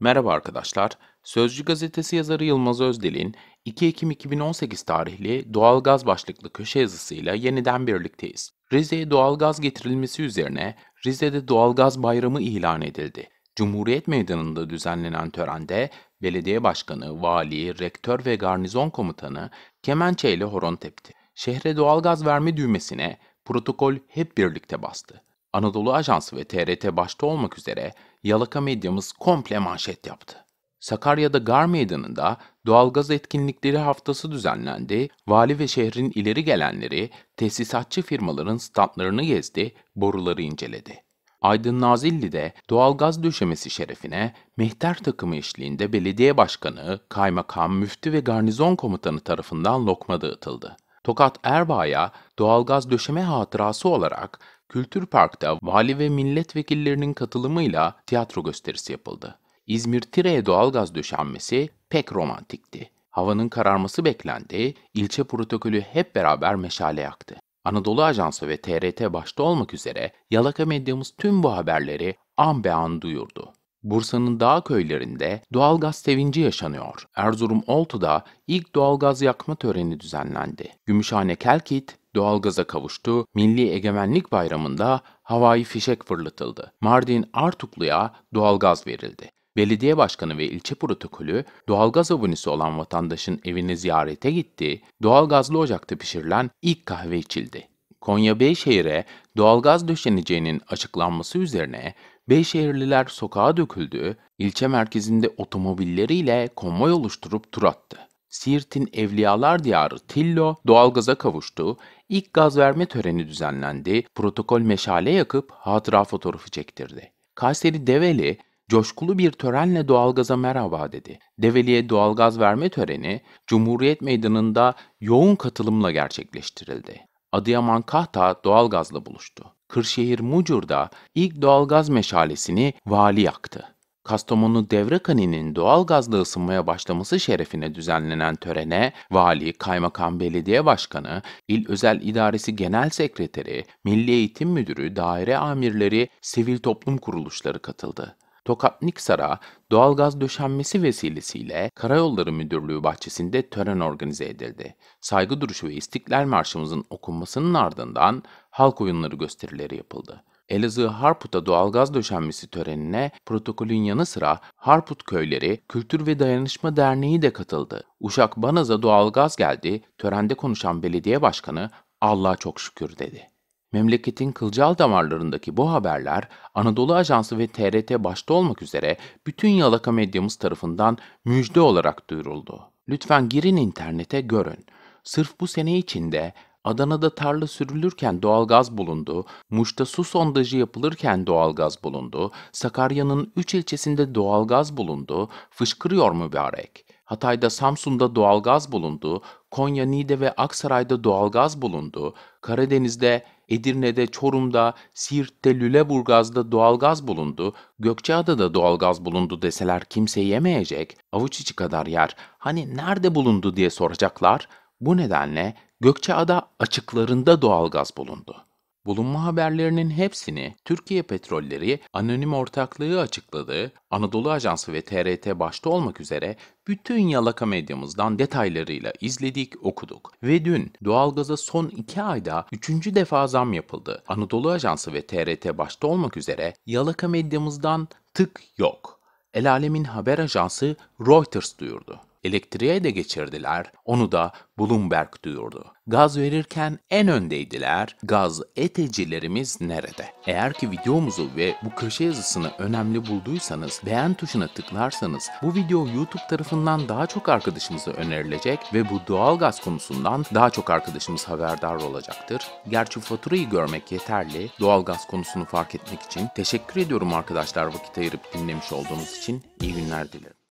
Merhaba arkadaşlar. Sözcü gazetesi yazarı Yılmaz Özdil'in 2 Ekim 2018 tarihli doğalgaz başlıklı köşe yazısıyla yeniden birlikteyiz. Rize'ye doğalgaz getirilmesi üzerine Rize'de doğalgaz bayramı ilan edildi. Cumhuriyet Meydanı'nda düzenlenen törende belediye başkanı, vali, rektör ve garnizon komutanı kemençeyle horon tepti. Şehre doğalgaz verme düğmesine protokol hep birlikte bastı. Anadolu Ajansı ve TRT başta olmak üzere yalaka medyamız komple manşet yaptı. Sakarya'da Gar Meydanı'nda doğalgaz etkinlikleri haftası düzenlendi, vali ve şehrin ileri gelenleri tesisatçı firmaların standlarını gezdi, boruları inceledi. Aydın Nazilli'de doğalgaz döşemesi şerefine mehter takımı eşliğinde belediye başkanı, kaymakam, müftü ve garnizon komutanı tarafından lokma dağıtıldı. Tokat Erbay'a doğalgaz döşeme hatırası olarak Kültür Park'ta vali ve milletvekillerinin katılımıyla tiyatro gösterisi yapıldı. İzmir Tire'ye doğalgaz döşenmesi pek romantikti. Havanın kararması beklendi, ilçe protokolü hep beraber meşale yaktı. Anadolu Ajansı ve TRT başta olmak üzere yalaka medyamız tüm bu haberleri an be an duyurdu. Bursa'nın dağ köylerinde doğalgaz sevinci yaşanıyor. Erzurum Oltu'da ilk doğalgaz yakma töreni düzenlendi. Gümüşhane Kelkit doğalgaza kavuştu, Milli Egemenlik Bayramı'nda havai fişek fırlatıldı. Mardin Artuklu'ya doğalgaz verildi. Belediye başkanı ve ilçe protokolü doğalgaz abonesi olan vatandaşın evini ziyarete gitti, doğalgazlı ocakta pişirilen ilk kahve içildi. Konya Beyşehir'e doğalgaz döşeneceğinin açıklanması üzerine Beyşehirliler sokağa döküldü, ilçe merkezinde otomobilleriyle konvoy oluşturup tur attı. Siirt'in Evliyalar Diyarı Tillo doğalgaza kavuştu, ilk gaz verme töreni düzenlendi, protokol meşale yakıp hatıra fotoğrafı çektirdi. Kayseri Develi, coşkulu bir törenle doğalgaza merhaba dedi. Develi'ye doğalgaz verme töreni Cumhuriyet Meydanı'nda yoğun katılımla gerçekleştirildi. Adıyaman Kahta doğalgazla buluştu. Kırşehir Mucur'da ilk doğalgaz meşalesini vali yaktı. Kastamonu Devrekani'nin doğalgazla ısınmaya başlaması şerefine düzenlenen törene vali, kaymakam belediye başkanı, il özel idaresi genel sekreteri, milli eğitim müdürü, daire amirleri, sivil toplum kuruluşları katıldı. Tokat Niksar'a doğalgaz döşenmesi vesilesiyle Karayolları Müdürlüğü bahçesinde tören organize edildi. Saygı duruşu ve İstiklal Marşımızın okunmasının ardından halk oyunları gösterileri yapıldı. Elazığ Harput'a doğalgaz döşenmesi törenine protokolün yanı sıra Harput Köyleri Kültür ve Dayanışma Derneği de katıldı. Uşak Banaz'a doğalgaz geldi, törende konuşan belediye başkanı Allah'a çok şükür dedi. Memleketin kılcal damarlarındaki bu haberler Anadolu Ajansı ve TRT başta olmak üzere bütün yalaka medyamız tarafından müjde olarak duyuruldu. Lütfen girin internete görün. Sırf bu sene içinde Adana'da tarla sürülürken doğalgaz bulundu, Muş'ta su sondajı yapılırken doğalgaz bulundu, Sakarya'nın 3 ilçesinde doğalgaz bulundu, fışkırıyor mübarek. Hatay'da Samsun'da doğalgaz bulundu, Konya, Niğde ve Aksaray'da doğalgaz bulundu, Karadeniz'de Edirne'de, Çorum'da, Siirt'te, Lüleburgaz'da doğalgaz bulundu, Gökçeada'da doğalgaz bulundu deseler kimse yemeyecek, avuç içi kadar yer. Hani nerede bulundu diye soracaklar. Bu nedenle Gökçeada açıklarında doğalgaz bulundu. Bulunma haberlerinin hepsini Türkiye Petrolleri Anonim Ortaklığı açıkladığı Anadolu Ajansı ve TRT başta olmak üzere bütün yalaka medyamızdan detaylarıyla izledik, okuduk. Ve dün doğalgaza son 2 ayda 3. defa zam yapıldı. Anadolu Ajansı ve TRT başta olmak üzere yalaka medyamızdan tık yok. El Alemin haber ajansı Reuters duyurdu. Elektriğe de geçirdiler, onu da Bloomberg duyurdu. Gaz verirken en öndeydiler, gaz etecilerimiz nerede? Eğer ki videomuzu ve bu köşe yazısını önemli bulduysanız, beğen tuşuna tıklarsanız bu video YouTube tarafından daha çok arkadaşımıza önerilecek ve bu doğal gaz konusundan daha çok arkadaşımız haberdar olacaktır. Gerçi faturayı görmek yeterli, doğal gaz konusunu fark etmek için. Teşekkür ediyorum arkadaşlar vakit ayırıp dinlemiş olduğunuz için. İyi günler dilerim.